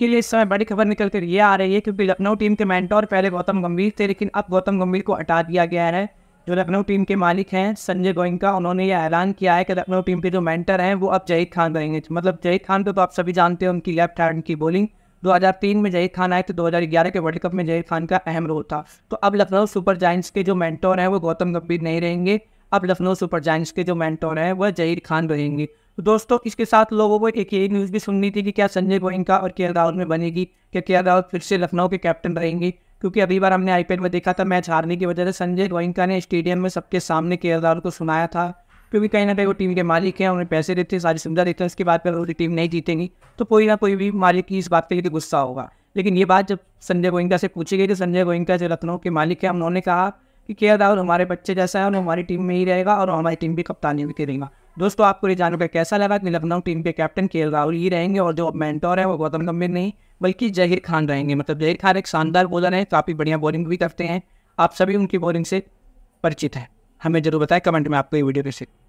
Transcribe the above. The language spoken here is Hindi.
के लिए इस समय बड़ी खबर निकल कर ये आ रही है क्योंकि लखनऊ टीम के मैंटोर पहले गौतम गंभीर थे लेकिन अब गौतम गंभीर को हटा दिया गया है जो लखनऊ टीम के मालिक हैं संजय गोयंका उन्होंने ये ऐलान किया है कि लखनऊ टीम के जो मैंटर हैं वो अब जहीद खान रहेंगे मतलब जहीद खान को तो, तो आप सभी जानते हो उनकी लेफ्ट हैंड की बॉलिंग 2003 में जहीद खान आए तो 2011 के वर्ल्ड कप में जहीद खान का अहम रोल था तो अब लखनऊ सुपर जाइंट्स के जो मैंटोर हैं वो गौतम गंभीर नहीं रहेंगे अब लखनऊ सुपर जाइंट्स के जो मैंटोर हैं वह जहीद खान रहेंगे तो दोस्तों इसके साथ लोगों को एक ये न्यूज़ भी सुननी थी कि क्या संजय गोइंका और के राहुल में बनेगी क्या के राहुल फिर से लखनऊ के कैप्टन रहेंगे क्योंकि अभी बार हमने आईपीएल में देखा था मैच हारने की वजह से संजय गोइंका ने स्टेडियम में सबके सामने के राहुल को सुनाया था क्योंकि कहीं ना कहीं वो टीम के मालिक हैं उन्हें पैसे देते हैं सारी सुविधा देते हैं उसके बाद पर उनकी टीम नहीं जीतेंगी तो कोई ना कोई भी मालिक की इस बात के लिए गुस्सा होगा लेकिन ये बात जब संजय गोइंका से पूछी गई तो संजय गोइंका जो लखनऊ के मालिक हैं उन्होंने कहा कि के राहुल हमारे बच्चे जैसा है और हमारी टीम में ही रहेगा और हमारी टीम भी कप्तानी भी करेगा दोस्तों आपको ये जानकर कैसा लगा कि लखनऊ टीम के कैप्टन के राहुल ही रहेंगे और जो मेंटोर है वो गौतम गंभीर नहीं बल्कि जहीर खान रहेंगे मतलब जहीर खान एक शानदार बॉलर है काफ़ी बढ़िया बॉलिंग भी करते हैं आप सभी उनकी बॉलिंग से परिचित हैं हमें जरूर बताएं कमेंट में आपको ये वीडियो कैसे